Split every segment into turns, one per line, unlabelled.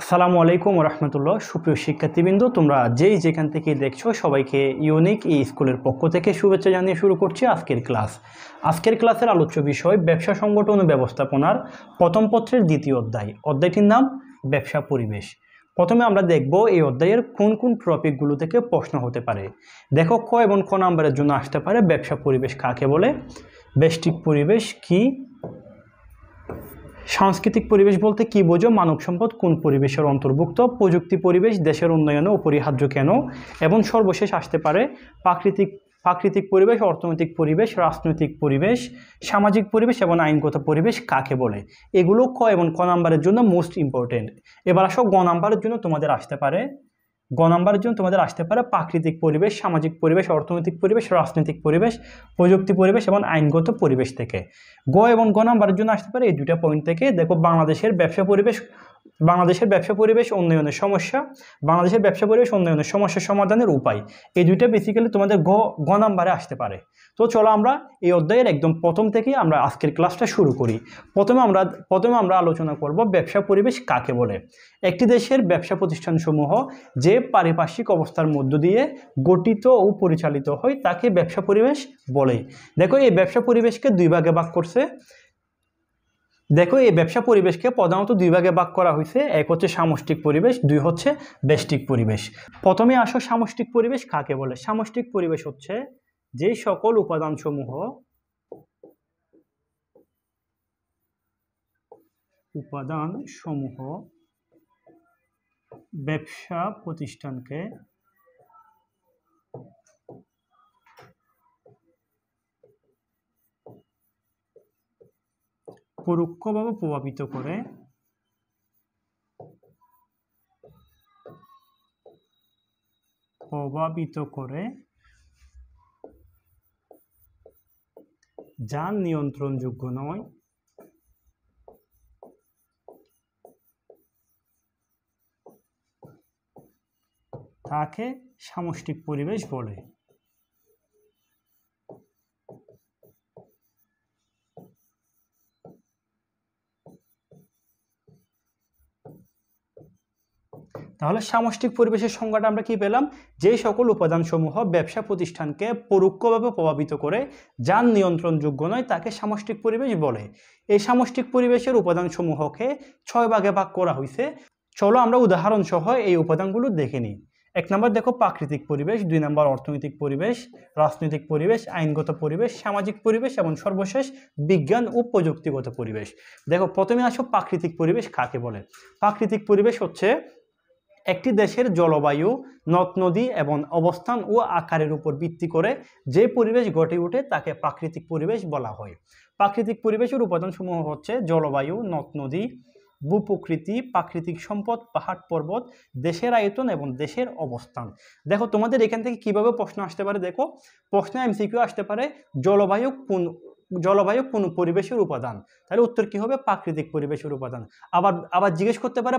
আসসালামু আলাইকুম রহমতুল্লাহ সুপ্রিয় শিক্ষার্থীবৃন্দ তোমরা যেই যেখান থেকে দেখছো সবাইকে ইউনিক এই স্কুলের পক্ষ থেকে শুভেচ্ছা জানিয়ে শুরু করছি আজকের ক্লাস আজকের ক্লাসের আলোচ্য বিষয় ব্যবসা সংগঠন ও ব্যবস্থাপনার প্রথম পত্রের দ্বিতীয় অধ্যায় অধ্যায়টির নাম ব্যবসা পরিবেশ প্রথমে আমরা দেখব এই অধ্যায়ের কোন কোন টপিকগুলো থেকে প্রশ্ন হতে পারে দেখো ক এবং ক নাম্বারের জন্য আসতে পারে ব্যবসা পরিবেশ কাকে বলে বেষ্টিক পরিবেশ কি সাংস্কৃতিক পরিবেশ বলতে কি বোঝো মানব সম্পদ কোন পরিবেশের অন্তর্ভুক্ত প্রযুক্তি পরিবেশ দেশের উন্নয়নে অপরিহার্য কেন এবং সর্বশেষ আসতে পারে প্রাকৃতিক প্রাকৃতিক পরিবেশ অর্থনৈতিক পরিবেশ রাজনৈতিক পরিবেশ সামাজিক পরিবেশ এবং আইনগত পরিবেশ কাকে বলে এগুলো ক এবং ক নাম্বারের জন্য মোস্ট ইম্পর্টেন্ট এবার আসো গ নাম্বারের জন্য তোমাদের আসতে পারে গ নাম্বারের জন্য তোমাদের আসতে পারে প্রাকৃতিক পরিবেশ সামাজিক পরিবেশ অর্থনৈতিক পরিবেশ রাজনৈতিক পরিবেশ প্রযুক্তি পরিবেশ এবং আইনগত পরিবেশ থেকে গ এবং গ নাম্বারের জন্য আসতে পারে এই দুটা পয়েন্ট থেকে দেখো বাংলাদেশের ব্যবসা পরিবেশ বাংলাদেশের ব্যবসা পরিবেশ উন্নয়নের সমস্যা বাংলাদেশের ব্যবসা পরিবেশ উন্নয়নের সমস্যা সমাধানের উপায় এই দুইটা বেসিক্যালি তোমাদের গ গ নাম্বারে আসতে পারে তো চলো আমরা এই অধ্যায়ের একদম প্রথম থেকে আমরা আজকের ক্লাসটা শুরু করি প্রথমে আমরা প্রথমে আমরা আলোচনা করব ব্যবসা পরিবেশ কাকে বলে একটি দেশের ব্যবসা প্রতিষ্ঠানসমূহ যে পারিপার্শ্বিক অবস্থার মধ্য দিয়ে গঠিত ও পরিচালিত হয় তাকে ব্যবসা পরিবেশ বলে দেখো এই ব্যবসা পরিবেশকে দুই ভাগে ভাগ করছে দেখো এই ব্যবসা পরিবেশকে প্রধানত দুই ভাগে ভাগ করা হয়েছে এক হচ্ছে সামষ্টিক পরিবেশ দুই হচ্ছে ব্যষ্টিক পরিবেশ প্রথমে আসো সামষ্টিক পরিবেশ কাকে বলে সামষ্টিক পরিবেশ হচ্ছে যে সকল উপাদানসমূহ উপাদানসমূহ ব্যবসা প্রতিষ্ঠানকে পরোক্ষভাবে প্রভাবিত করে প্রভাবিত করে যান নিয়ন্ত্রণযোগ্য নয় তাকে সামষ্টিক পরিবেশ বলে তাহলে সামষ্টিক পরিবেশের সংজ্ঞাটা আমরা কি পেলাম যে সকল উপাদানসমূহ ব্যবসা প্রতিষ্ঠানকে পরোক্ষভাবে প্রভাবিত করে যান নিয়ন্ত্রণযোগ্য নয় তাকে সামষ্টিক পরিবেশ বলে এই সামষ্টিক পরিবেশের উপাদানসমূহকে ছয় ভাগে ভাগ করা হয়েছে চলো আমরা উদাহরণসহ এই উপাদানগুলো দেখে নিই এক নম্বর দেখো প্রাকৃতিক পরিবেশ দুই নম্বর অর্থনৈতিক পরিবেশ রাজনৈতিক পরিবেশ আইনগত পরিবেশ সামাজিক পরিবেশ এবং সর্বশেষ বিজ্ঞান ও প্রযুক্তিগত পরিবেশ দেখো প্রথমে আসো প্রাকৃতিক পরিবেশ কাকে বলে প্রাকৃতিক পরিবেশ হচ্ছে একটি দেশের জলবায়ু নদ নদী এবং অবস্থান ও আকারের উপর ভিত্তি করে যে পরিবেশ গঠে ওঠে তাকে প্রাকৃতিক পরিবেশ বলা হয় প্রাকৃতিক পরিবেশের উপাদানসমূহ হচ্ছে জলবায়ু নদ নদী ভূপ্রকৃতি প্রাকৃতিক সম্পদ পাহাড় পর্বত দেশের আয়তন এবং দেশের অবস্থান দেখো তোমাদের এখান থেকে কিভাবে প্রশ্ন আসতে পারে দেখো প্রশ্নে এমসিকিউ আসতে পারে জলবায়ু কোন জলবায়ু কোন পরিবেশের উপাদান তাহলে উত্তর কি হবে প্রাকৃতিক পরিবেশের উপাদান আবার আবার জিজ্ঞেস করতে পারে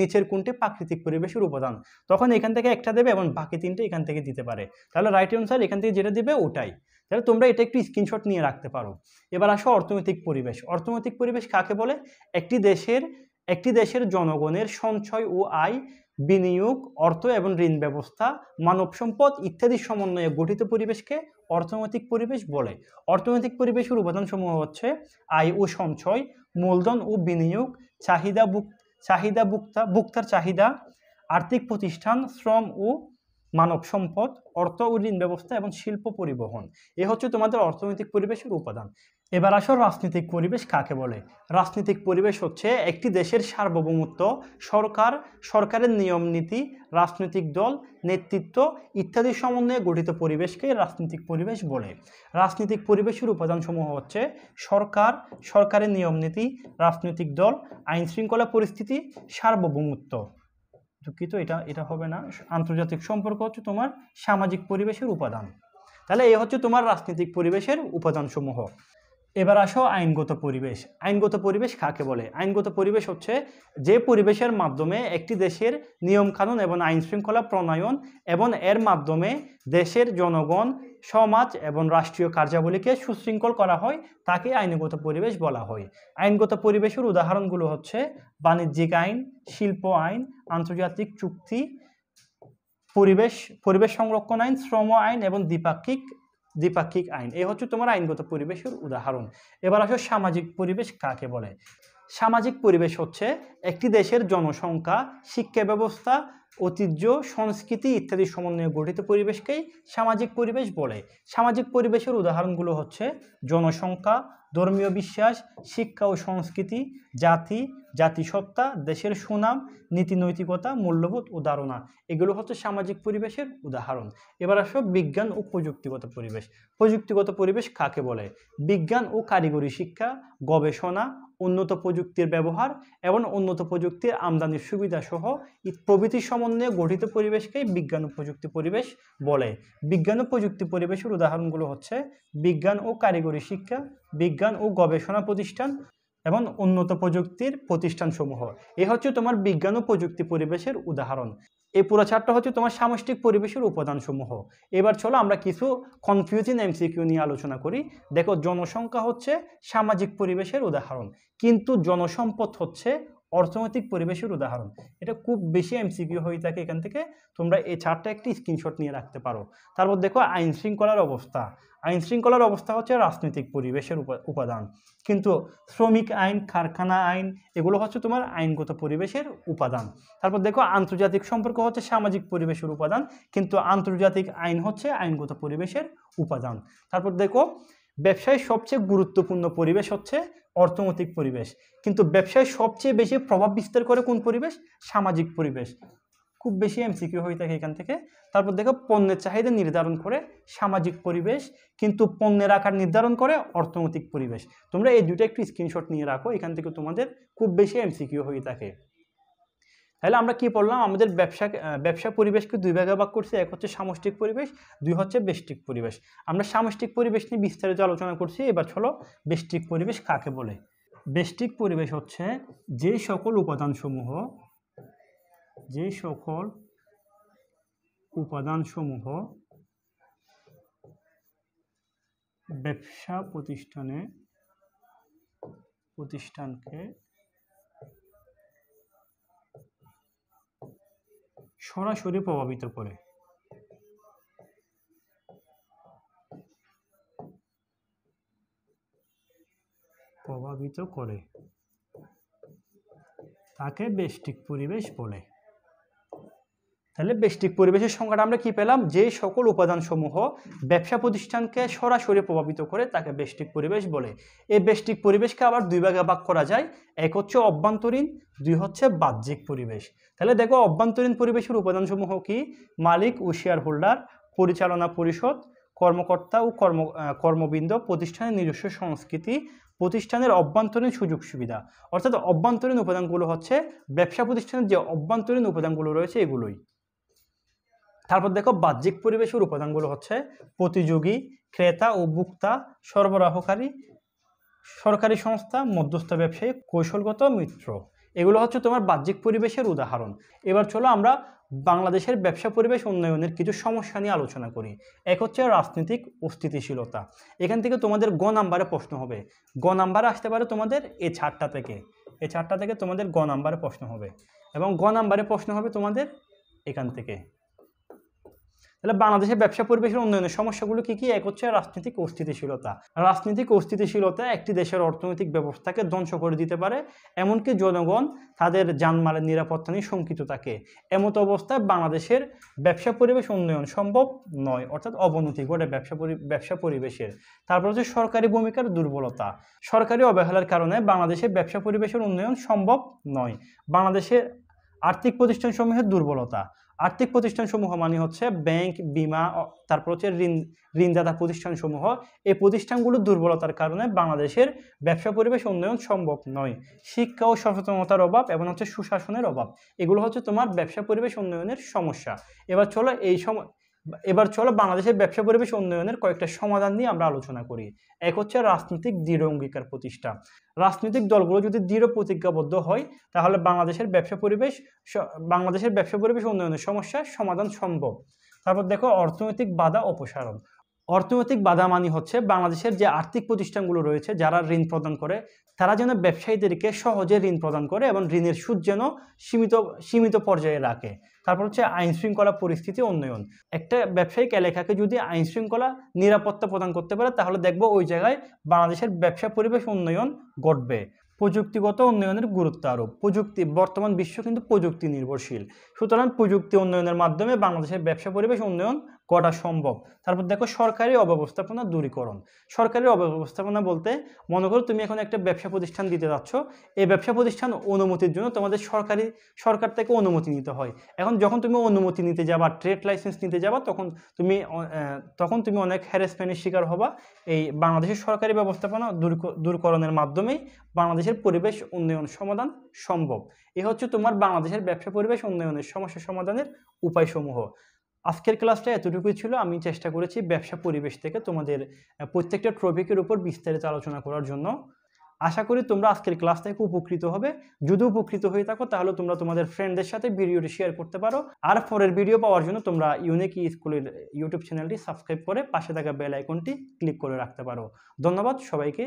নিচের কোনটি প্রাকৃতিক পরিবেশের উপাদান তখন এখান থেকে একটা দেবে এবং বাকি তিনটে এখান থেকে দিতে পারে তাহলে রাইট অ্যান্সার এখান থেকে যেটা দেবে ওটাই তাহলে তোমরা এটা একটু স্ক্রিনশট নিয়ে রাখতে পারো এবার আসো অর্থনৈতিক পরিবেশ অর্থনৈতিক পরিবেশ কাকে বলে একটি দেশের একটি দেশের জনগণের সঞ্চয় ও আয় বিনিয়োগ অর্থ এবং ঋণ ব্যবস্থা মানব সম্পদ ইত্যাদির সমন্বয়ে গঠিত পরিবেশকে অর্থনৈতিক পরিবেশ বলে অর্থনৈতিক পরিবেশের উপাদানসমূহ হচ্ছে আয় ও সঞ্চয় মূলধন ও বিনিয়োগ চাহিদা চাহিদা ভোক্তা ভোক্তার চাহিদা আর্থিক প্রতিষ্ঠান শ্রম ও মানব সম্পদ অর্থ ও ঋণ ব্যবস্থা এবং শিল্প পরিবহন এ হচ্ছে তোমাদের অর্থনৈতিক পরিবেশের উপাদান এবার আসো রাজনৈতিক পরিবেশ কাকে বলে রাজনৈতিক পরিবেশ হচ্ছে একটি দেশের সার্বভৌমত্ব সরকার সরকারের নিয়ম নীতি রাজনৈতিক দল নেতৃত্ব ইত্যাদি সমন্বয়ে গঠিত পরিবেশকে রাজনৈতিক পরিবেশ বলে রাজনৈতিক পরিবেশের উপাদানসমূহ হচ্ছে সরকার সরকারের নিয়ম নীতি রাজনৈতিক দল আইনশৃঙ্খলা পরিস্থিতি সার্বভৌমত্ব দুঃখিত এটা এটা হবে না আন্তর্জাতিক সম্পর্ক হচ্ছে তোমার সামাজিক পরিবেশের উপাদান তাহলে এই হচ্ছে তোমার রাজনৈতিক পরিবেশের উপাদানসমূহ এবার আসো আইনগত পরিবেশ আইনগত পরিবেশ কাকে বলে আইনগত পরিবেশ হচ্ছে যে পরিবেশের মাধ্যমে একটি দেশের নিয়মকানুন এবং আইন শৃঙ্খলা প্রণয়ন এবং এর মাধ্যমে দেশের জনগণ সমাজ এবং রাষ্ট্রীয় কার্যাবলীকে সুশৃঙ্খল করা হয় তাকে আইনগত পরিবেশ বলা হয় আইনগত পরিবেশের উদাহরণগুলো হচ্ছে বাণিজ্যিক আইন শিল্প আইন আন্তর্জাতিক চুক্তি পরিবেশ পরিবেশ সংরক্ষণ আইন শ্রম আইন এবং দ্বিপাক্ষিক দ্বিপাক্ষিক আইন এই হচ্ছে তোমার আইনগত পরিবেশের উদাহরণ এবার আসো সামাজিক পরিবেশ কাকে বলে সামাজিক পরিবেশ হচ্ছে একটি দেশের জনসংখ্যা শিক্ষা ব্যবস্থা ঐতিহ্য সংস্কৃতি ইত্যাদি সমন্বয়ে গঠিত পরিবেশকেই সামাজিক পরিবেশ বলে সামাজিক পরিবেশের উদাহরণগুলো হচ্ছে জনসংখ্যা ধর্মীয় বিশ্বাস শিক্ষা ও সংস্কৃতি জাতি জাতিসত্তা দেশের সুনাম নীতি নৈতিকতা মূল্যবোধ ও ধারণা এগুলো হচ্ছে সামাজিক পরিবেশের উদাহরণ এবার আসো বিজ্ঞান ও প্রযুক্তিগত পরিবেশ প্রযুক্তিগত পরিবেশ কাকে বলে বিজ্ঞান ও কারিগরি শিক্ষা গবেষণা উন্নত প্রযুক্তির ব্যবহার এবং উন্নত প্রযুক্তির আমদানির সুবিধাসহ প্রভৃতি সম মন নিয়ে গঠিত পরিবেশকেই বিজ্ঞান ও প্রযুক্তি পরিবেশ বলে বিজ্ঞান ও প্রযুক্তি পরিবেশের উদাহরণগুলো হচ্ছে বিজ্ঞান ও কারিগরি শিক্ষা বিজ্ঞান ও গবেষণা প্রতিষ্ঠান এবং উন্নত প্রযুক্তির প্রতিষ্ঠানসমূহ এ হচ্ছে তোমার বিজ্ঞান ও প্রযুক্তি পরিবেশের উদাহরণ এই পুরো চারটা হচ্ছে তোমার সামষ্টিক পরিবেশের উপাদানসমূহ এবার চলো আমরা কিছু কনফিউজিং এমসিকিউ নিয়ে আলোচনা করি দেখো জনসংখ্যা হচ্ছে সামাজিক পরিবেশের উদাহরণ কিন্তু জনসম্পদ হচ্ছে অর্থনৈতিক পরিবেশের উদাহরণ এটা খুব বেশি এমসিকিউ হয়ে থাকে এখান থেকে তোমরা এই চারটা একটি স্ক্রিনশট নিয়ে রাখতে পারো তারপর দেখো আইন শৃঙ্খলার অবস্থা আইন শৃঙ্খলার অবস্থা হচ্ছে রাজনৈতিক পরিবেশের উপাদান কিন্তু শ্রমিক আইন কারখানা আইন এগুলো হচ্ছে তোমার আইনগত পরিবেশের উপাদান তারপর দেখো আন্তর্জাতিক সম্পর্ক হচ্ছে সামাজিক পরিবেশের উপাদান কিন্তু আন্তর্জাতিক আইন হচ্ছে আইনগত পরিবেশের উপাদান তারপর দেখো ব্যবসায় সবচেয়ে গুরুত্বপূর্ণ পরিবেশ হচ্ছে অর্থনৈতিক পরিবেশ কিন্তু ব্যবসায় সবচেয়ে বেশি প্রভাব বিস্তার করে কোন পরিবেশ সামাজিক পরিবেশ খুব বেশি এমসিকিউ হয়ে থাকে এখান থেকে তারপর দেখো পণ্যের চাহিদা নির্ধারণ করে সামাজিক পরিবেশ কিন্তু পণ্যের আকার নির্ধারণ করে অর্থনৈতিক পরিবেশ তোমরা এই দুটো একটু স্ক্রিনশট নিয়ে রাখো এখান থেকে তোমাদের খুব বেশি এমসিকিউ হয়ে থাকে তাহলে আমরা কি পড়লাম আমাদের ব্যবসা ব্যবসা পরিবেশকে দুই ভাগে ভাগ করছি এক হচ্ছে সামষ্টিক পরিবেশ দুই হচ্ছে বেষ্টিক পরিবেশ আমরা সামষ্টিক পরিবেশ নিয়ে বিস্তারিত আলোচনা করছি এবার চলো বেষ্টিক পরিবেশ কাকে বলে বেষ্টিক পরিবেশ হচ্ছে যে সকল উপাদানসমূহ যে সকল উপাদানসমূহ ব্যবসা প্রতিষ্ঠানে প্রতিষ্ঠানকে সরাসরি প্রভাবিত করে প্রভাবিত করে তাকে বেষ্টিক পরিবেশ বলে তাহলে বেষ্টিক পরিবেশের সংখ্যাটা আমরা কি পেলাম যে সকল উপাদানসমূহ ব্যবসা প্রতিষ্ঠানকে সরাসরি প্রভাবিত করে তাকে বেষ্টিক পরিবেশ বলে এই বেষ্টিক পরিবেশকে আবার দুই ভাগে ভাগ করা যায় এক হচ্ছে অভ্যন্তরীণ দুই হচ্ছে বাহ্যিক পরিবেশ তাহলে দেখো অভ্যন্তরীণ পরিবেশের উপাদানসমূহ কি মালিক ও শেয়ার হোল্ডার পরিচালনা পরিষদ কর্মকর্তা ও কর্ম কর্মবৃন্দ প্রতিষ্ঠানের নিজস্ব সংস্কৃতি প্রতিষ্ঠানের অভ্যন্তরীণ সুযোগ সুবিধা অর্থাৎ অভ্যন্তরীণ উপাদানগুলো হচ্ছে ব্যবসা প্রতিষ্ঠানের যে অভ্যন্তরীণ উপাদানগুলো রয়েছে এগুলোই তারপর দেখো বাহ্যিক পরিবেশের উপাদানগুলো হচ্ছে প্রতিযোগী ক্রেতা ও ভোক্তা সরবরাহকারী সরকারি সংস্থা মধ্যস্থ ব্যবসায়ী কৌশলগত মিত্র এগুলো হচ্ছে তোমার বাহ্যিক পরিবেশের উদাহরণ এবার চলো আমরা বাংলাদেশের ব্যবসা পরিবেশ উন্নয়নের কিছু সমস্যা নিয়ে আলোচনা করি এক হচ্ছে রাজনৈতিক অস্থিতিশীলতা এখান থেকে তোমাদের গ নাম্বারে প্রশ্ন হবে গ নাম্বারে আসতে পারে তোমাদের এ ছাড়টা থেকে এ ছাড়টা থেকে তোমাদের গ নাম্বারে প্রশ্ন হবে এবং গ নাম্বারে প্রশ্ন হবে তোমাদের এখান থেকে তাহলে বাংলাদেশের ব্যবসা পরিবেশের উন্নয়নের সমস্যাগুলো কি কি এক হচ্ছে রাজনৈতিক অস্থিতিশীলতা রাজনৈতিক অস্থিতিশীলতা একটি দেশের অর্থনৈতিক ব্যবস্থাকে ধ্বংস করে দিতে পারে এমনকি জনগণ তাদের যানমালের নিরাপত্তা নিয়ে শঙ্কিত থাকে এমতো অবস্থায় বাংলাদেশের ব্যবসা পরিবেশ উন্নয়ন সম্ভব নয় অর্থাৎ অবনতি ঘটে ব্যবসা ব্যবসা পরিবেশের তারপর হচ্ছে সরকারি ভূমিকার দুর্বলতা সরকারি অবহেলার কারণে বাংলাদেশের ব্যবসা পরিবেশের উন্নয়ন সম্ভব নয় বাংলাদেশের আর্থিক সমূহের দুর্বলতা আর্থিক প্রতিষ্ঠানসমূহ মানে হচ্ছে ব্যাংক বিমা তারপর হচ্ছে ঋণ ঋণদাতা প্রতিষ্ঠানসমূহ এই প্রতিষ্ঠানগুলোর দুর্বলতার কারণে বাংলাদেশের ব্যবসা পরিবেশ উন্নয়ন সম্ভব নয় শিক্ষা ও সচেতনতার অভাব এবং হচ্ছে সুশাসনের অভাব এগুলো হচ্ছে তোমার ব্যবসা পরিবেশ উন্নয়নের সমস্যা এবার চলো এই সময় এবার চলো বাংলাদেশের ব্যবসা পরিবেশ উন্নয়নের কয়েকটা সমাধান নিয়ে আমরা আলোচনা করি এক হচ্ছে রাজনৈতিক দৃঢ় অঙ্গীকার প্রতিষ্ঠা রাজনৈতিক দলগুলো যদি দৃঢ় প্রতিজ্ঞাবদ্ধ হয় তাহলে বাংলাদেশের ব্যবসা পরিবেশ বাংলাদেশের ব্যবসা পরিবেশ উন্নয়নের সমস্যার সমাধান সম্ভব তারপর দেখো অর্থনৈতিক বাধা অপসারণ অর্থনৈতিক বাধা মানি হচ্ছে বাংলাদেশের যে আর্থিক প্রতিষ্ঠানগুলো রয়েছে যারা ঋণ প্রদান করে তারা যেন ব্যবসায়ীদেরকে সহজে ঋণ প্রদান করে এবং ঋণের সুদ যেন সীমিত সীমিত পর্যায়ে রাখে তারপর হচ্ছে আইন শৃঙ্খলা পরিস্থিতি উন্নয়ন একটা ব্যবসায়িক এলাকাকে যদি আইন শৃঙ্খলা নিরাপত্তা প্রদান করতে পারে তাহলে দেখবো ওই জায়গায় বাংলাদেশের ব্যবসা পরিবেশ উন্নয়ন ঘটবে প্রযুক্তিগত উন্নয়নের গুরুত্ব আরোপ প্রযুক্তি বর্তমান বিশ্ব কিন্তু প্রযুক্তি নির্ভরশীল সুতরাং প্রযুক্তি উন্নয়নের মাধ্যমে বাংলাদেশের ব্যবসা পরিবেশ উন্নয়ন করা সম্ভব তারপর দেখো সরকারি অব্যবস্থাপনা দূরীকরণ সরকারি অব্যবস্থাপনা বলতে মনে করো তুমি এখন একটা ব্যবসা প্রতিষ্ঠান দিতে যাচ্ছ এই ব্যবসা প্রতিষ্ঠান অনুমতির জন্য তোমাদের সরকারি সরকার থেকে অনুমতি নিতে হয় এখন যখন তুমি অনুমতি নিতে যাবা ট্রেড লাইসেন্স নিতে যাবা তখন তুমি তখন তুমি অনেক হ্যারেসমেন্টের শিকার হবা এই বাংলাদেশের সরকারি ব্যবস্থাপনা দূর দূরকরণের মাধ্যমেই বাংলাদেশের পরিবেশ উন্নয়ন সমাধান সম্ভব এ হচ্ছে তোমার বাংলাদেশের ব্যবসা পরিবেশ উন্নয়নের সমস্যা সমাধানের উপায়সমূহ আজকের ক্লাসটা এতটুকুই ছিল আমি চেষ্টা করেছি ব্যবসা পরিবেশ থেকে তোমাদের প্রত্যেকটা ট্রপিকের উপর বিস্তারিত আলোচনা করার জন্য আশা করি তোমরা আজকের ক্লাস থেকে উপকৃত হবে যদি উপকৃত হয়ে থাকো তাহলে তোমরা তোমাদের ফ্রেন্ডদের সাথে ভিডিওটি শেয়ার করতে পারো আর পরের ভিডিও পাওয়ার জন্য তোমরা ইউনিক স্কুলের ইউটিউব চ্যানেলটি সাবস্ক্রাইব করে পাশে থাকা বেল আইকনটি ক্লিক করে রাখতে পারো ধন্যবাদ সবাইকে